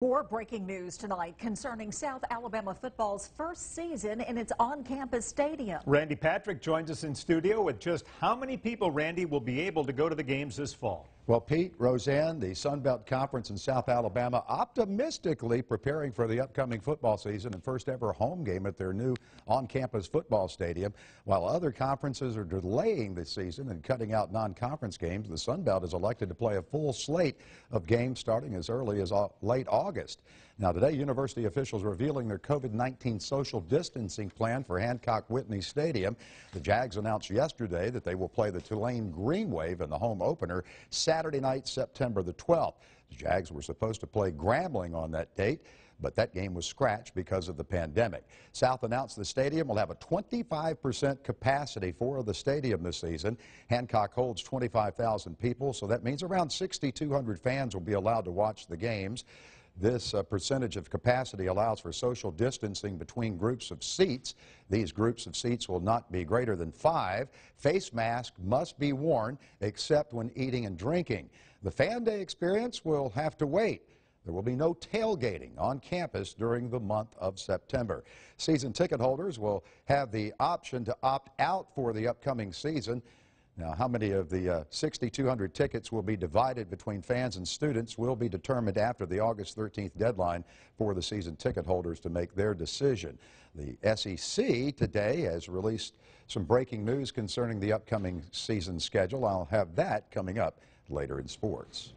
More breaking news tonight concerning South Alabama football's first season in its on-campus stadium. Randy Patrick joins us in studio with just how many people, Randy, will be able to go to the games this fall. Well, Pete, Roseanne, the Sun Belt Conference in South Alabama optimistically preparing for the upcoming football season and first ever home game at their new on-campus football stadium. While other conferences are delaying the season and cutting out non-conference games, the Sun Belt is elected to play a full slate of games starting as early as uh, late August. August. Now, today, university officials revealing their COVID 19 social distancing plan for Hancock Whitney Stadium. The Jags announced yesterday that they will play the Tulane Green Wave in the home opener Saturday night, September the 12th. The Jags were supposed to play Grambling on that date but that game was scratched because of the pandemic. South announced the stadium will have a 25% capacity for the stadium this season. Hancock holds 25,000 people, so that means around 6,200 fans will be allowed to watch the games. This uh, percentage of capacity allows for social distancing between groups of seats. These groups of seats will not be greater than five. Face masks must be worn except when eating and drinking. The Fan Day experience will have to wait. There will be no tailgating on campus during the month of September. Season ticket holders will have the option to opt out for the upcoming season. Now, how many of the uh, 6,200 tickets will be divided between fans and students will be determined after the August 13th deadline for the season ticket holders to make their decision. The SEC today has released some breaking news concerning the upcoming season schedule. I'll have that coming up later in sports.